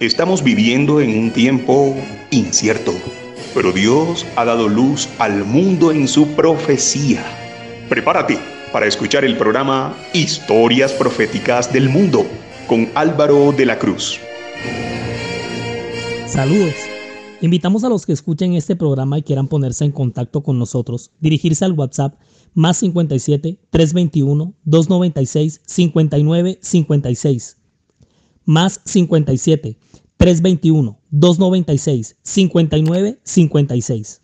Estamos viviendo en un tiempo incierto, pero Dios ha dado luz al mundo en su profecía. Prepárate para escuchar el programa Historias Proféticas del Mundo con Álvaro de la Cruz. Saludos. Invitamos a los que escuchen este programa y quieran ponerse en contacto con nosotros, dirigirse al WhatsApp más 57 321 296 59 56. Más 57 321 296 59, 56.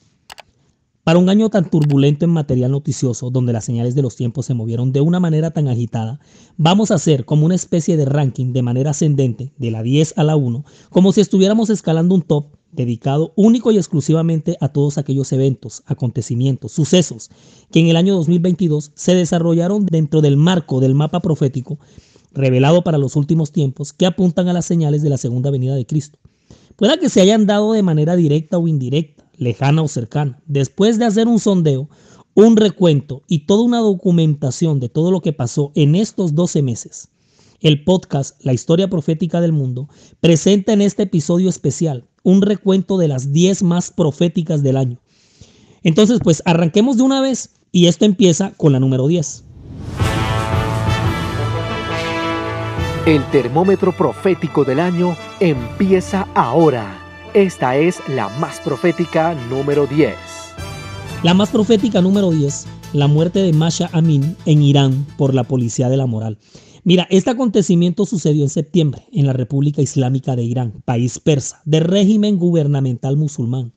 Para un año tan turbulento en material noticioso, donde las señales de los tiempos se movieron de una manera tan agitada, vamos a hacer como una especie de ranking de manera ascendente, de la 10 a la 1, como si estuviéramos escalando un top dedicado único y exclusivamente a todos aquellos eventos, acontecimientos, sucesos que en el año 2022 se desarrollaron dentro del marco del mapa profético revelado para los últimos tiempos que apuntan a las señales de la segunda venida de Cristo. Pueda que se hayan dado de manera directa o indirecta, lejana o cercana. Después de hacer un sondeo, un recuento y toda una documentación de todo lo que pasó en estos 12 meses, el podcast La historia profética del mundo presenta en este episodio especial un recuento de las 10 más proféticas del año. Entonces, pues arranquemos de una vez y esto empieza con la número 10. El termómetro profético del año empieza ahora. Esta es la más profética número 10. La más profética número 10, la muerte de Masha Amin en Irán por la policía de la moral. Mira, este acontecimiento sucedió en septiembre en la República Islámica de Irán, país persa, de régimen gubernamental musulmán.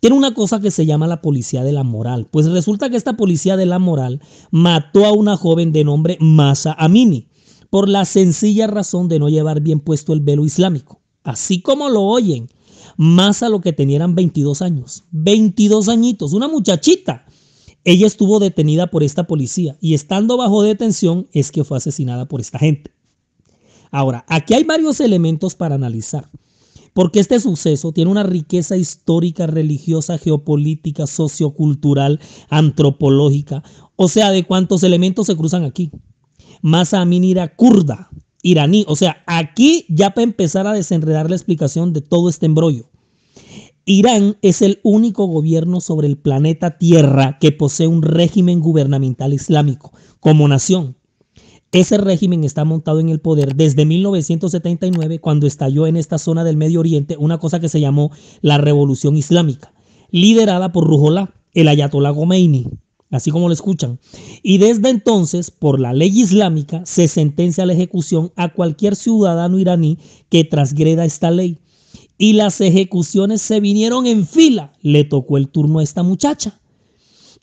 Tiene una cosa que se llama la policía de la moral. Pues resulta que esta policía de la moral mató a una joven de nombre Masha Amini, por la sencilla razón de no llevar bien puesto el velo islámico. Así como lo oyen, más a lo que tenían 22 años. 22 añitos, una muchachita. Ella estuvo detenida por esta policía y estando bajo detención es que fue asesinada por esta gente. Ahora, aquí hay varios elementos para analizar, porque este suceso tiene una riqueza histórica, religiosa, geopolítica, sociocultural, antropológica, o sea, de cuántos elementos se cruzan aquí masa aminira kurda, iraní. O sea, aquí ya para empezar a desenredar la explicación de todo este embrollo. Irán es el único gobierno sobre el planeta Tierra que posee un régimen gubernamental islámico como nación. Ese régimen está montado en el poder desde 1979 cuando estalló en esta zona del Medio Oriente una cosa que se llamó la Revolución Islámica, liderada por Ruhollah, el Ayatollah Gomeini así como lo escuchan. Y desde entonces, por la ley islámica, se sentencia a la ejecución a cualquier ciudadano iraní que transgreda esta ley. Y las ejecuciones se vinieron en fila. Le tocó el turno a esta muchacha.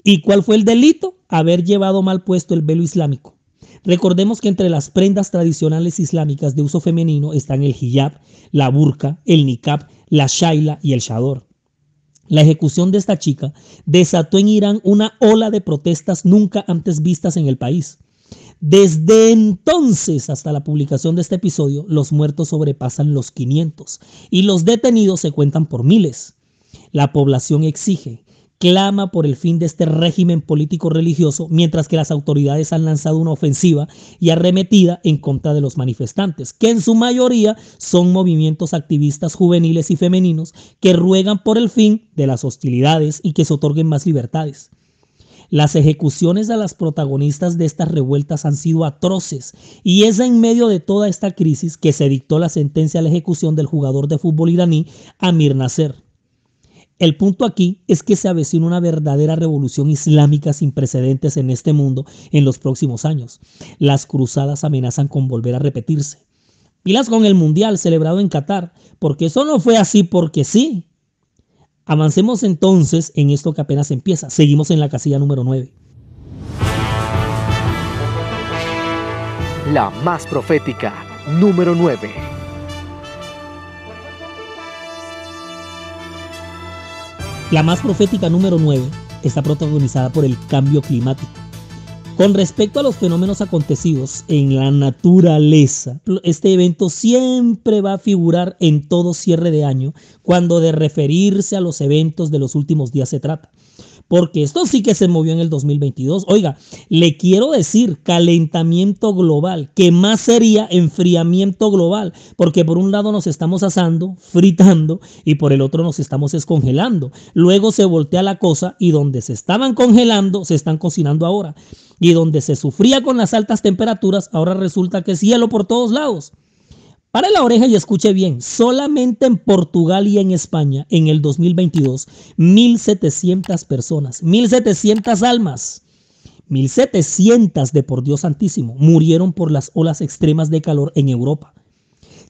¿Y cuál fue el delito? Haber llevado mal puesto el velo islámico. Recordemos que entre las prendas tradicionales islámicas de uso femenino están el hijab, la burka, el niqab, la shaila y el shador. La ejecución de esta chica desató en Irán una ola de protestas nunca antes vistas en el país. Desde entonces hasta la publicación de este episodio, los muertos sobrepasan los 500 y los detenidos se cuentan por miles. La población exige clama por el fin de este régimen político-religioso, mientras que las autoridades han lanzado una ofensiva y arremetida en contra de los manifestantes, que en su mayoría son movimientos activistas juveniles y femeninos que ruegan por el fin de las hostilidades y que se otorguen más libertades. Las ejecuciones a las protagonistas de estas revueltas han sido atroces y es en medio de toda esta crisis que se dictó la sentencia a la ejecución del jugador de fútbol iraní Amir Nasser. El punto aquí es que se avecina una verdadera revolución islámica sin precedentes en este mundo en los próximos años. Las cruzadas amenazan con volver a repetirse. Pilas con el Mundial celebrado en Qatar, porque eso no fue así porque sí. Avancemos entonces en esto que apenas empieza. Seguimos en la casilla número 9. La más profética, número 9. La más profética número 9 está protagonizada por el cambio climático. Con respecto a los fenómenos acontecidos en la naturaleza, este evento siempre va a figurar en todo cierre de año cuando de referirse a los eventos de los últimos días se trata porque esto sí que se movió en el 2022. Oiga, le quiero decir calentamiento global, que más sería enfriamiento global, porque por un lado nos estamos asando, fritando, y por el otro nos estamos descongelando. Luego se voltea la cosa y donde se estaban congelando, se están cocinando ahora. Y donde se sufría con las altas temperaturas, ahora resulta que es hielo por todos lados. Pare la oreja y escuche bien, solamente en Portugal y en España en el 2022, 1.700 personas, 1.700 almas, 1.700 de por Dios santísimo, murieron por las olas extremas de calor en Europa.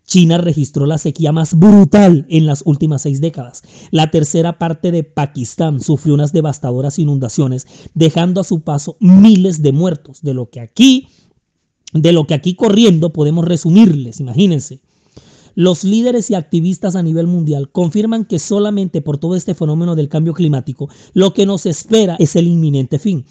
China registró la sequía más brutal en las últimas seis décadas. La tercera parte de Pakistán sufrió unas devastadoras inundaciones, dejando a su paso miles de muertos, de lo que aquí de lo que aquí corriendo podemos resumirles, imagínense. Los líderes y activistas a nivel mundial confirman que solamente por todo este fenómeno del cambio climático, lo que nos espera es el inminente fin.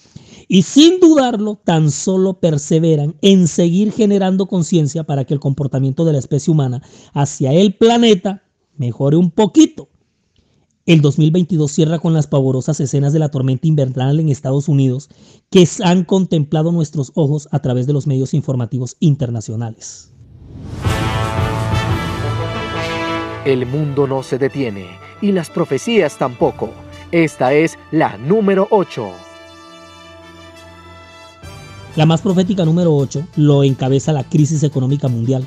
Y sin dudarlo, tan solo perseveran en seguir generando conciencia para que el comportamiento de la especie humana hacia el planeta mejore un poquito. El 2022 cierra con las pavorosas escenas de la tormenta invernal en Estados Unidos que han contemplado nuestros ojos a través de los medios informativos internacionales. El mundo no se detiene y las profecías tampoco. Esta es la número 8. La más profética número 8 lo encabeza la crisis económica mundial,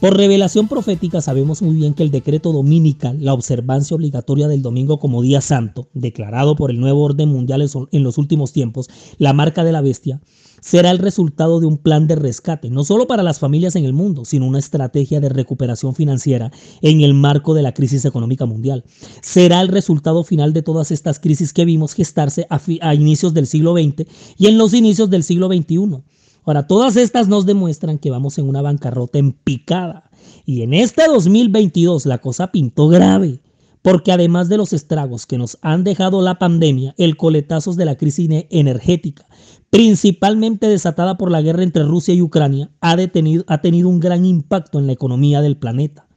por revelación profética sabemos muy bien que el decreto dominical, la observancia obligatoria del domingo como día santo, declarado por el nuevo orden mundial en los últimos tiempos, la marca de la bestia, será el resultado de un plan de rescate, no solo para las familias en el mundo, sino una estrategia de recuperación financiera en el marco de la crisis económica mundial. Será el resultado final de todas estas crisis que vimos gestarse a, inicios del siglo XX y en los inicios del siglo XXI para todas estas nos demuestran que vamos en una bancarrota empicada. picada. Y en este 2022 la cosa pintó grave, porque además de los estragos que nos han dejado la pandemia, el coletazos de la crisis energética, principalmente desatada por la guerra entre Rusia y Ucrania, ha, detenido, ha tenido un gran impacto en la economía del planeta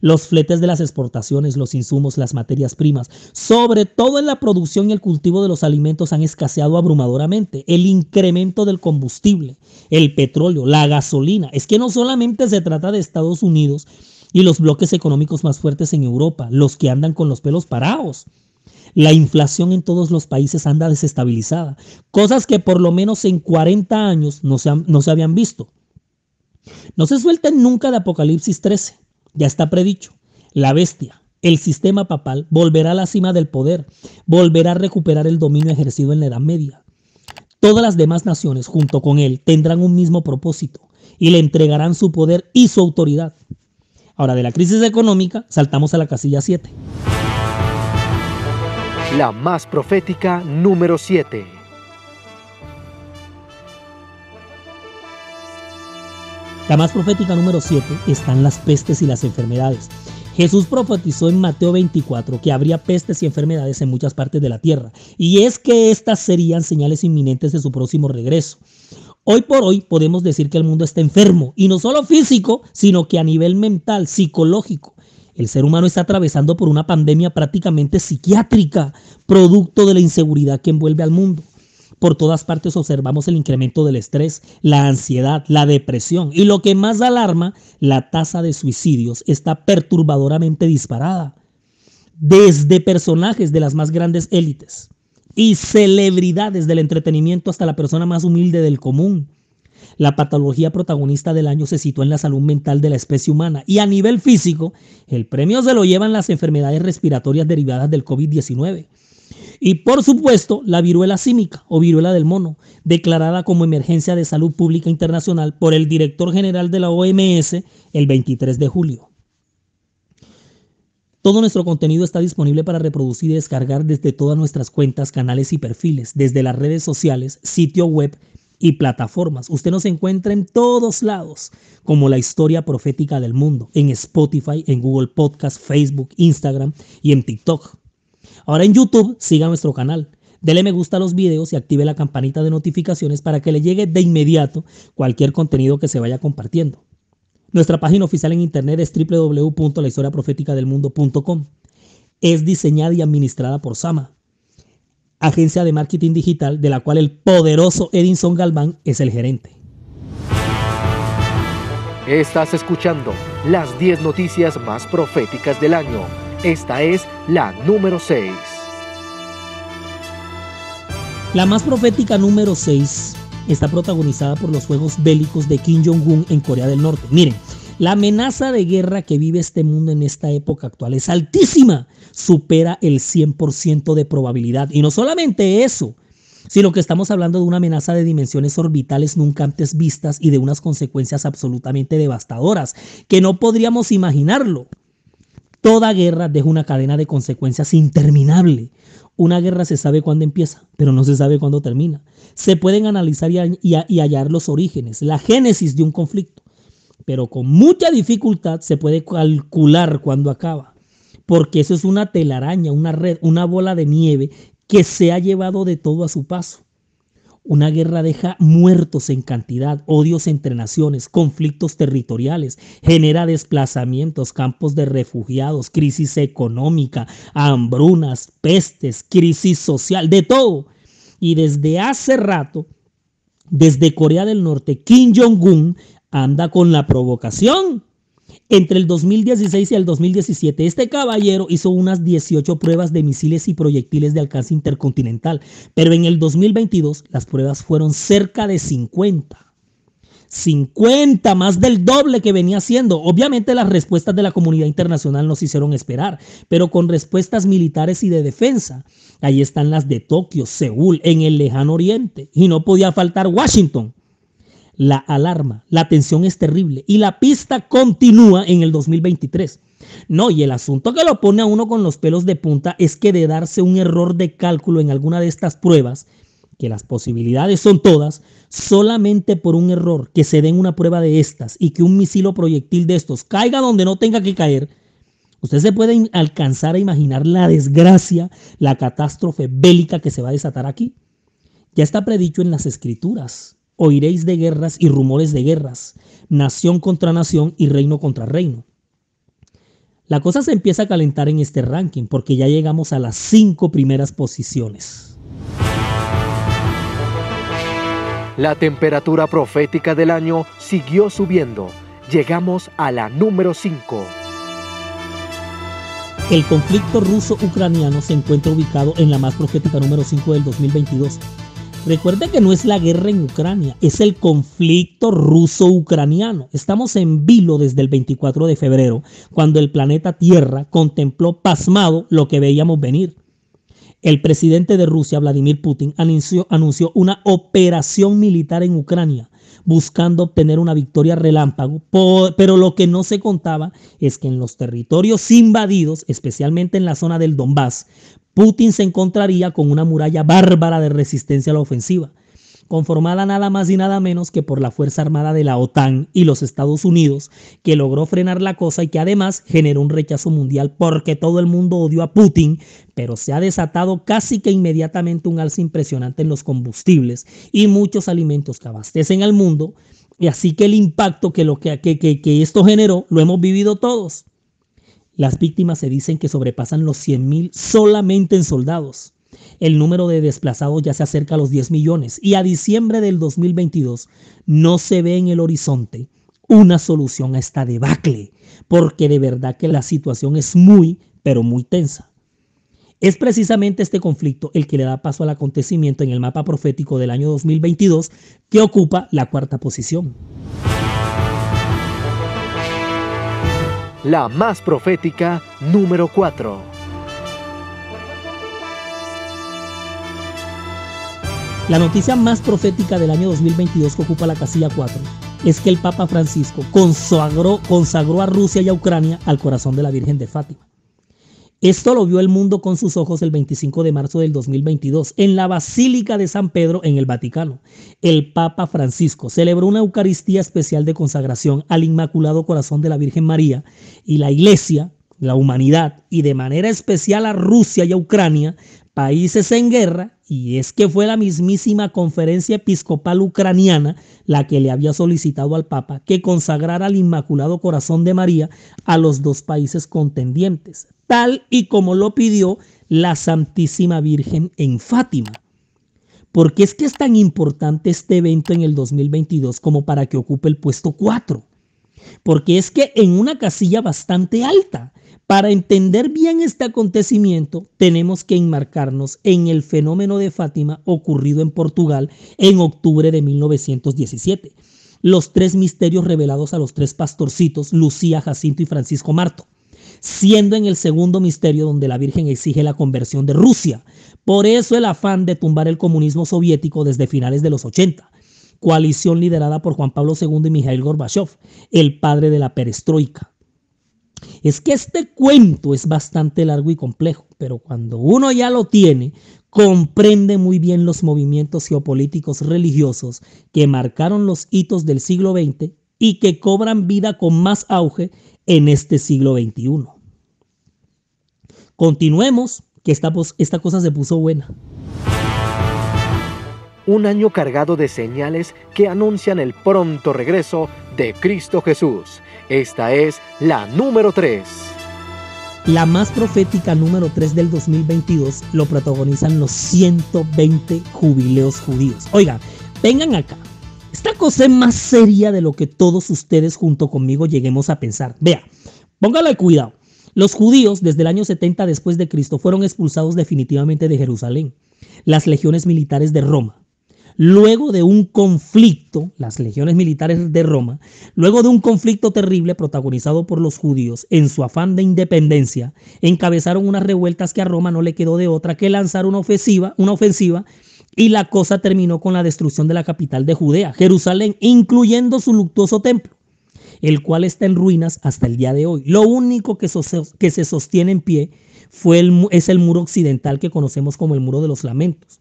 los fletes de las exportaciones, los insumos, las materias primas, sobre todo en la producción y el cultivo de los alimentos han escaseado abrumadoramente. El incremento del combustible, el petróleo, la gasolina. Es que no solamente se trata de Estados Unidos y los bloques económicos más fuertes en Europa, los que andan con los pelos parados. La inflación en todos los países anda desestabilizada, cosas que por lo menos en 40 años no se, no se habían visto. No se suelten nunca de Apocalipsis 13 ya está predicho. La bestia, el sistema papal, volverá a la cima del poder, volverá a recuperar el dominio ejercido en la Edad Media. Todas las demás naciones, junto con él, tendrán un mismo propósito y le entregarán su poder y su autoridad. Ahora, de la crisis económica, saltamos a la casilla 7. La más profética número 7. La más profética número 7 están las pestes y las enfermedades. Jesús profetizó en Mateo 24 que habría pestes y enfermedades en muchas partes de la tierra, y es que estas serían señales inminentes de su próximo regreso. Hoy por hoy podemos decir que el mundo está enfermo, y no solo físico, sino que a nivel mental, psicológico. El ser humano está atravesando por una pandemia prácticamente psiquiátrica, producto de la inseguridad que envuelve al mundo. Por todas partes observamos el incremento del estrés, la ansiedad, la depresión y lo que más alarma, la tasa de suicidios está perturbadoramente disparada. Desde personajes de las más grandes élites y celebridades del entretenimiento hasta la persona más humilde del común. La patología protagonista del año se sitúa en la salud mental de la especie humana y a nivel físico, el premio se lo llevan las enfermedades respiratorias derivadas del COVID-19. Y por supuesto, la viruela símica o viruela del mono, declarada como emergencia de salud pública internacional por el director general de la OMS el 23 de julio. Todo nuestro contenido está disponible para reproducir y descargar desde todas nuestras cuentas, canales y perfiles, desde las redes sociales, sitio web y plataformas. Usted nos encuentra en todos lados, como la historia profética del mundo, en Spotify, en Google Podcast, Facebook, Instagram y en TikTok. Ahora en YouTube, siga nuestro canal. Dele me gusta a los videos y active la campanita de notificaciones para que le llegue de inmediato cualquier contenido que se vaya compartiendo. Nuestra página oficial en internet es www.lahistoriaprofeticadelmundo.com. Es diseñada y administrada por Sama, agencia de marketing digital de la cual el poderoso Edinson Galván es el gerente. Estás escuchando las 10 noticias más proféticas del año esta es la número 6. La más profética número 6 está protagonizada por los juegos bélicos de Kim Jong-un en Corea del Norte. Miren, la amenaza de guerra que vive este mundo en esta época actual es altísima, supera el 100% de probabilidad. Y no solamente eso, sino que estamos hablando de una amenaza de dimensiones orbitales nunca antes vistas y de unas consecuencias absolutamente devastadoras que no podríamos imaginarlo. Toda guerra deja una cadena de consecuencias interminable. Una guerra se sabe cuándo empieza, pero no se sabe cuándo termina. Se pueden analizar y, hallar los orígenes, la génesis de un conflicto, pero con mucha dificultad se puede calcular cuándo acaba, porque eso es una telaraña, una red, una bola de nieve que se ha llevado de todo a su paso. Una guerra deja muertos en cantidad, odios entre naciones, conflictos territoriales, genera desplazamientos, campos de refugiados, crisis económica, hambrunas, pestes, crisis social, de todo. Y desde hace rato, desde Corea del Norte, Kim Jong-un anda con la provocación entre el 2016 y el 2017, este caballero hizo unas 18 pruebas de misiles y proyectiles de alcance intercontinental, pero en el 2022 las pruebas fueron cerca de 50. 50, más del doble que venía siendo. Obviamente las respuestas de la comunidad internacional nos hicieron esperar, pero con respuestas militares y de defensa. Ahí están las de Tokio, Seúl, en el lejano oriente. Y no podía faltar Washington, la alarma, la tensión es terrible y la pista continúa en el 2023. No, y el asunto que lo pone a uno con los pelos de punta es que de darse un error de cálculo en alguna de estas pruebas, que las posibilidades son todas, solamente por un error que se den una prueba de estas y que un misil o proyectil de estos caiga donde no tenga que caer, Ustedes se pueden alcanzar a imaginar la desgracia, la catástrofe bélica que se va a desatar aquí. Ya está predicho en las escrituras oiréis de guerras y rumores de guerras, nación contra nación y reino contra reino. La cosa se empieza a calentar en este ranking porque ya llegamos a las cinco primeras posiciones. La temperatura profética del año siguió subiendo. Llegamos a la número 5. El conflicto ruso-ucraniano se encuentra ubicado en la más profética número 5 del 2022, Recuerde que no es la guerra en Ucrania, es el conflicto ruso-ucraniano. Estamos en vilo desde el 24 de febrero, cuando el planeta Tierra contempló pasmado lo que veíamos venir. El presidente de Rusia, Vladimir Putin, anunció, anunció una operación militar en Ucrania buscando obtener una victoria relámpago, pero lo que no se contaba es que en los territorios invadidos, especialmente en la zona del Donbass, Putin se encontraría con una muralla bárbara de resistencia a la ofensiva, conformada nada más y nada menos que por la Fuerza Armada de la OTAN y los Estados Unidos, que logró frenar la cosa y que además generó un rechazo mundial porque todo el mundo odió a Putin, pero se ha desatado casi que inmediatamente un alza impresionante en los combustibles y muchos alimentos que abastecen al mundo, y así que el impacto que, lo que, que, que esto generó lo hemos vivido todos. Las víctimas se dicen que sobrepasan los 100.000 solamente en soldados. El número de desplazados ya se acerca a los 10 millones y a diciembre del 2022 no se ve en el horizonte una solución a esta debacle, porque de verdad que la situación es muy, pero muy tensa. Es precisamente este conflicto el que le da paso al acontecimiento en el mapa profético del año 2022 que ocupa la cuarta posición la más profética número 4. La noticia más profética del año 2022 que ocupa la casilla 4 es que el Papa Francisco consagró, consagró a Rusia y a Ucrania al corazón de la Virgen de Fátima. Esto lo vio el mundo con sus ojos el 25 de marzo del 2022 en la Basílica de San Pedro en el Vaticano. El Papa Francisco celebró una Eucaristía especial de consagración al Inmaculado Corazón de la Virgen María y la Iglesia, la humanidad y de manera especial a Rusia y a Ucrania, países en guerra, y es que fue la mismísima conferencia episcopal ucraniana la que le había solicitado al Papa que consagrara al Inmaculado Corazón de María a los dos países contendientes, tal y como lo pidió la Santísima Virgen en Fátima. Porque es que es tan importante este evento en el 2022 como para que ocupe el puesto 4? Porque es que en una casilla bastante alta, para entender bien este acontecimiento, tenemos que enmarcarnos en el fenómeno de Fátima ocurrido en Portugal en octubre de 1917. Los tres misterios revelados a los tres pastorcitos, Lucía, Jacinto y Francisco Marto, siendo en el segundo misterio donde la Virgen exige la conversión de Rusia. Por eso el afán de tumbar el comunismo soviético desde finales de los 80 coalición liderada por Juan Pablo II y Mijail Gorbachev, el padre de la perestroika. Es que este cuento es bastante largo y complejo, pero cuando uno ya lo tiene, comprende muy bien los movimientos geopolíticos religiosos que marcaron los hitos del siglo XX y que cobran vida con más auge en este siglo XXI. Continuemos, que esta, cosa se puso buena un año cargado de señales que anuncian el pronto regreso de Cristo Jesús. Esta es la número 3. La más profética número 3 del 2022 lo protagonizan los 120 jubileos judíos. Oiga, vengan acá. Esta cosa es más seria de lo que todos ustedes junto conmigo lleguemos a pensar. Vea, póngale cuidado. Los judíos desde el año 70 después de Cristo fueron expulsados definitivamente de Jerusalén. Las legiones militares de Roma, Luego de un conflicto, las legiones militares de Roma, luego de un conflicto terrible protagonizado por los judíos en su afán de independencia, encabezaron unas revueltas que a Roma no le quedó de otra que lanzar una ofensiva, una ofensiva y la cosa terminó con la destrucción de la capital de Judea, Jerusalén, incluyendo su luctuoso templo, el cual está en ruinas hasta el día de hoy. Lo único que, se sostiene en pie fue es el muro occidental que conocemos como el muro de los lamentos.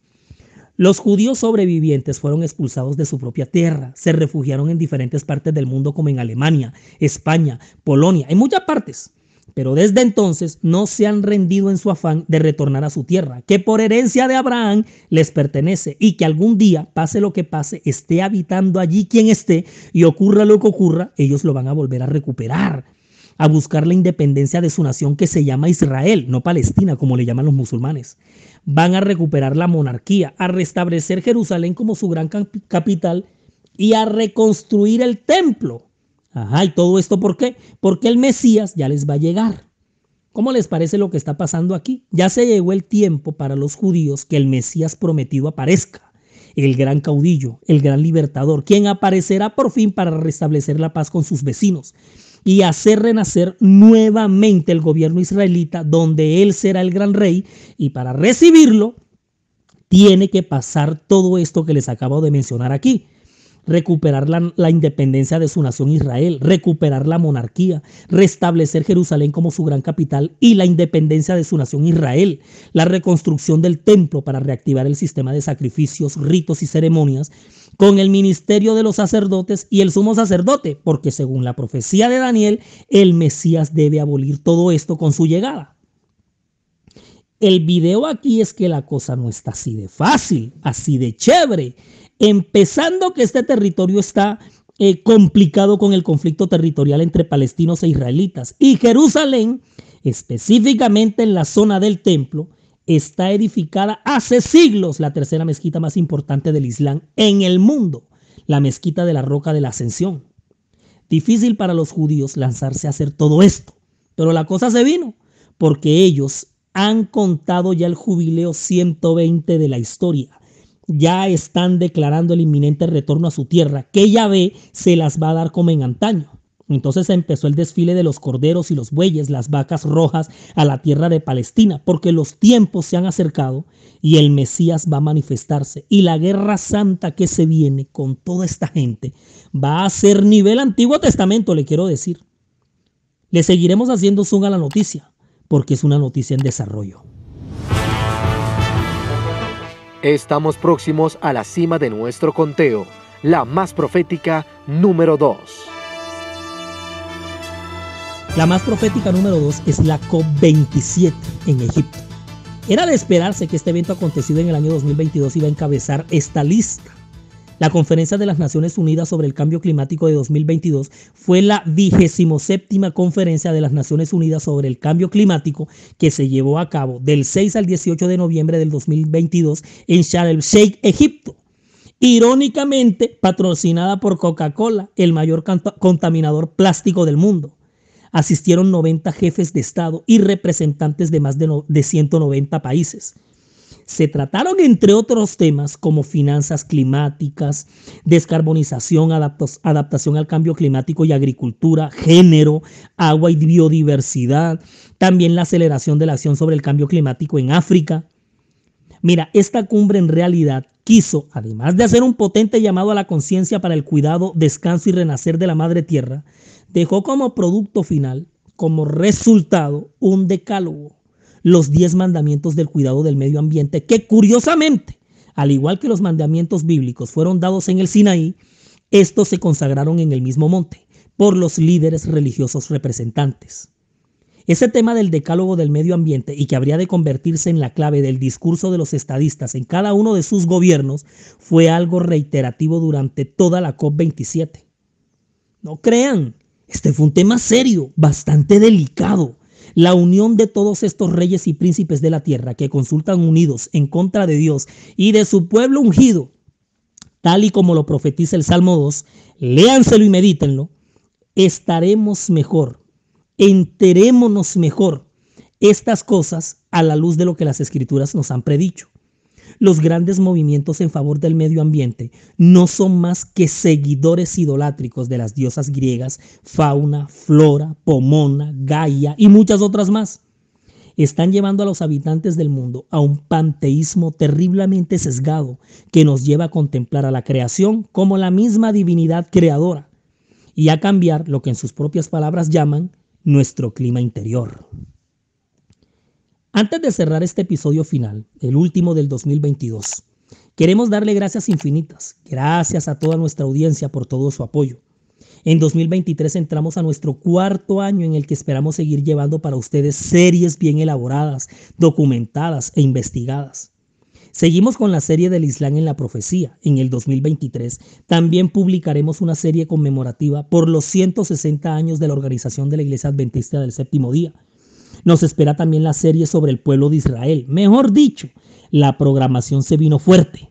Los judíos sobrevivientes fueron expulsados de su propia tierra, se refugiaron en diferentes partes del mundo como en Alemania, España, Polonia, en muchas partes. Pero desde entonces no se han rendido en su afán de retornar a su tierra, que por herencia de Abraham les pertenece y que algún día, pase lo que pase, esté habitando allí quien esté y ocurra lo que ocurra, ellos lo van a volver a recuperar a buscar la independencia de su nación que se llama Israel, no Palestina, como le llaman los musulmanes van a recuperar la monarquía, a restablecer Jerusalén como su gran capital y a reconstruir el templo. Ajá, y todo esto ¿por qué? Porque el Mesías ya les va a llegar. ¿Cómo les parece lo que está pasando aquí? Ya se llegó el tiempo para los judíos que el Mesías prometido aparezca, el gran caudillo, el gran libertador, quien aparecerá por fin para restablecer la paz con sus vecinos, y hacer renacer nuevamente el gobierno israelita, donde él será el gran rey, y para recibirlo tiene que pasar todo esto que les acabo de mencionar aquí recuperar la, independencia de su nación Israel, recuperar la monarquía, restablecer Jerusalén como su gran capital y la independencia de su nación Israel, la reconstrucción del templo para reactivar el sistema de sacrificios, ritos y ceremonias con el ministerio de los sacerdotes y el sumo sacerdote, porque según la profecía de Daniel, el Mesías debe abolir todo esto con su llegada. El video aquí es que la cosa no está así de fácil, así de chévere. Empezando que este territorio está eh, complicado con el conflicto territorial entre palestinos e israelitas. Y Jerusalén, específicamente en la zona del templo, está edificada hace siglos la tercera mezquita más importante del Islam en el mundo, la mezquita de la Roca de la Ascensión. Difícil para los judíos lanzarse a hacer todo esto, pero la cosa se vino, porque ellos han contado ya el jubileo 120 de la historia. Ya están declarando el inminente retorno a su tierra, que ya ve se las va a dar como en antaño. Entonces empezó el desfile de los corderos y los bueyes, las vacas rojas a la tierra de Palestina, porque los tiempos se han acercado y el Mesías va a manifestarse. Y la guerra santa que se viene con toda esta gente va a ser nivel Antiguo Testamento, le quiero decir. Le seguiremos haciendo zoom a la noticia, porque es una noticia en desarrollo. Estamos próximos a la cima de nuestro conteo, la más profética número 2. La más profética número 2 es la COP27 en Egipto. Era de esperarse que este evento acontecido en el año 2022 iba a encabezar esta lista. La Conferencia de las Naciones Unidas sobre el Cambio Climático de 2022 fue la vigésimo séptima conferencia de las Naciones Unidas sobre el Cambio Climático que se llevó a cabo del 6 al 18 de noviembre del 2022 en Sharm el Sheikh, Egipto. Irónicamente patrocinada por Coca-Cola, el mayor contaminador plástico del mundo asistieron 90 jefes de Estado y representantes de más de, 190 países. Se trataron, entre otros temas, como finanzas climáticas, descarbonización, adaptación al cambio climático y agricultura, género, agua y biodiversidad, también la aceleración de la acción sobre el cambio climático en África. Mira, esta cumbre en realidad quiso, además de hacer un potente llamado a la conciencia para el cuidado, descanso y renacer de la madre tierra, dejó como producto final, como resultado, un decálogo, los diez mandamientos del cuidado del medio ambiente, que curiosamente, al igual que los mandamientos bíblicos fueron dados en el Sinaí, estos se consagraron en el mismo monte por los líderes religiosos representantes. Ese tema del decálogo del medio ambiente y que habría de convertirse en la clave del discurso de los estadistas en cada uno de sus gobiernos fue algo reiterativo durante toda la COP27. No crean este fue un tema serio, bastante delicado. La unión de todos estos reyes y príncipes de la tierra que consultan unidos en contra de Dios y de su pueblo ungido, tal y como lo profetiza el Salmo 2, léanselo y medítenlo, estaremos mejor, enterémonos mejor estas cosas a la luz de lo que las escrituras nos han predicho. Los grandes movimientos en favor del medio ambiente no son más que seguidores idolátricos de las diosas griegas fauna, flora, pomona, Gaia y muchas otras más. Están llevando a los habitantes del mundo a un panteísmo terriblemente sesgado que nos lleva a contemplar a la creación como la misma divinidad creadora y a cambiar lo que en sus propias palabras llaman nuestro clima interior. Antes de cerrar este episodio final, el último del 2022, queremos darle gracias infinitas, gracias a toda nuestra audiencia por todo su apoyo. En 2023 entramos a nuestro cuarto año en el que esperamos seguir llevando para ustedes series bien elaboradas, documentadas e investigadas. Seguimos con la serie del Islam en la profecía. En el 2023 también publicaremos una serie conmemorativa por los 160 años de la organización de la Iglesia Adventista del Séptimo Día, nos espera también la serie sobre el pueblo de Israel. Mejor dicho, la programación se vino fuerte.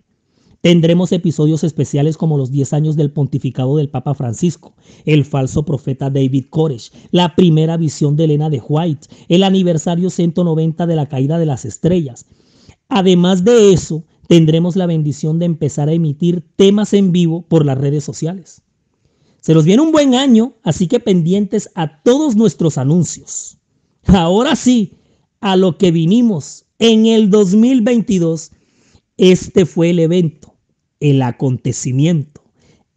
Tendremos episodios especiales como los 10 años del pontificado del Papa Francisco, el falso profeta David Koresh, la primera visión de Elena de White, el aniversario 190 de la caída de las estrellas. Además de eso, tendremos la bendición de empezar a emitir temas en vivo por las redes sociales. Se los viene un buen año, así que pendientes a todos nuestros anuncios. Ahora sí, a lo que vinimos en el 2022, este fue el evento, el acontecimiento,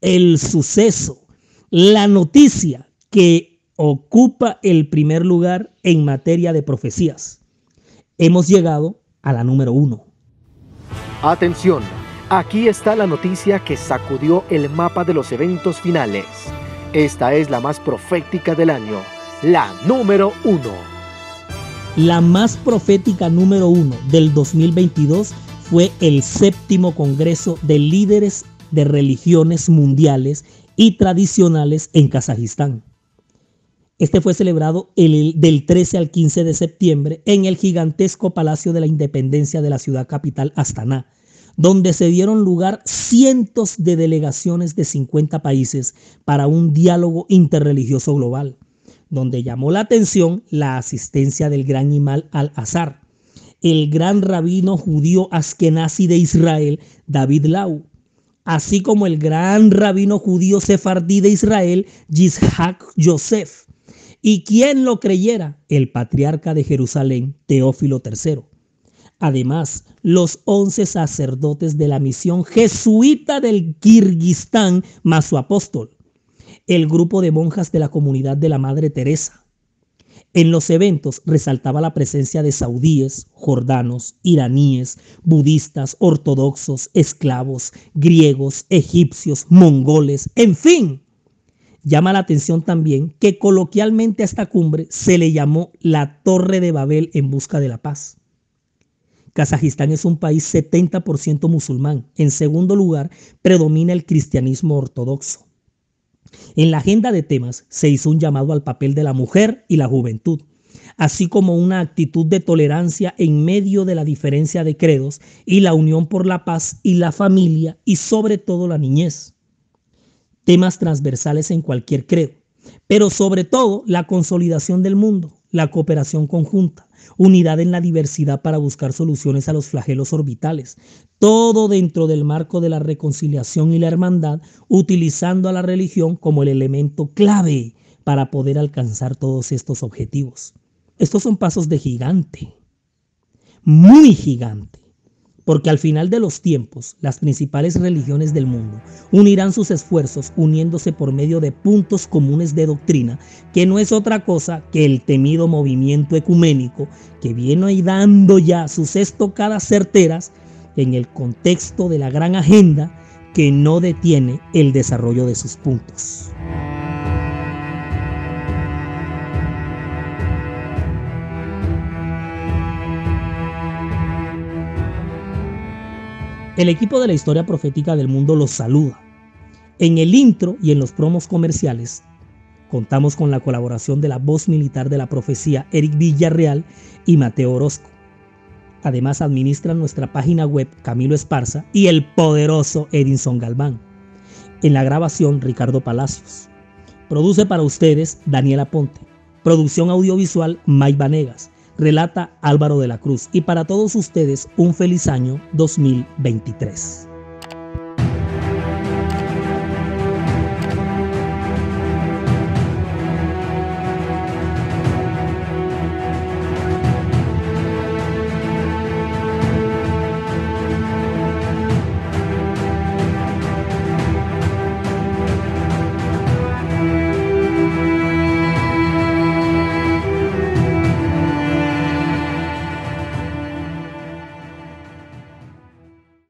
el suceso, la noticia que ocupa el primer lugar en materia de profecías. Hemos llegado a la número uno. Atención, aquí está la noticia que sacudió el mapa de los eventos finales. Esta es la más profética del año, la número uno. La más profética número uno del 2022 fue el séptimo Congreso de Líderes de Religiones Mundiales y Tradicionales en Kazajistán. Este fue celebrado del 13 al 15 de septiembre en el gigantesco Palacio de la Independencia de la ciudad capital Astana, donde se dieron lugar cientos de delegaciones de 50 países para un diálogo interreligioso global donde llamó la atención la asistencia del gran animal al azar el gran rabino judío askenazi de Israel, David Lau, así como el gran rabino judío sefardí de Israel, Yishak Yosef, y quien lo creyera, el patriarca de Jerusalén, Teófilo III. Además, los once sacerdotes de la misión jesuita del Kirguistán más su apóstol, el grupo de monjas de la comunidad de la Madre Teresa. En los eventos resaltaba la presencia de saudíes, jordanos, iraníes, budistas, ortodoxos, esclavos, griegos, egipcios, mongoles, en fin. Llama la atención también que coloquialmente a esta cumbre se le llamó la Torre de Babel en busca de la paz. Kazajistán es un país 70% musulmán. En segundo lugar, predomina el cristianismo ortodoxo. En la agenda de temas se hizo un llamado al papel de la mujer y la juventud, así como una actitud de tolerancia en medio de la diferencia de credos y la unión por la paz y la familia y sobre todo la niñez. Temas transversales en cualquier credo, pero sobre todo la consolidación del mundo, la cooperación conjunta, unidad en la diversidad para buscar soluciones a los flagelos orbitales, todo dentro del marco de la reconciliación y la hermandad, utilizando a la religión como el elemento clave para poder alcanzar todos estos objetivos. Estos son pasos de gigante, muy gigante porque al final de los tiempos las principales religiones del mundo unirán sus esfuerzos uniéndose por medio de puntos comunes de doctrina, que no es otra cosa que el temido movimiento ecuménico que viene ahí dando ya sus estocadas certeras en el contexto de la gran agenda que no detiene el desarrollo de sus puntos. El equipo de la historia profética del mundo los saluda. En el intro y en los promos comerciales contamos con la colaboración de la voz militar de la profecía Eric Villarreal y Mateo Orozco. Además administran nuestra página web Camilo Esparza y el poderoso Edinson Galván. En la grabación Ricardo Palacios. Produce para ustedes Daniela Ponte. Producción audiovisual Mike Vanegas relata Álvaro de la Cruz. Y para todos ustedes, un feliz año 2023.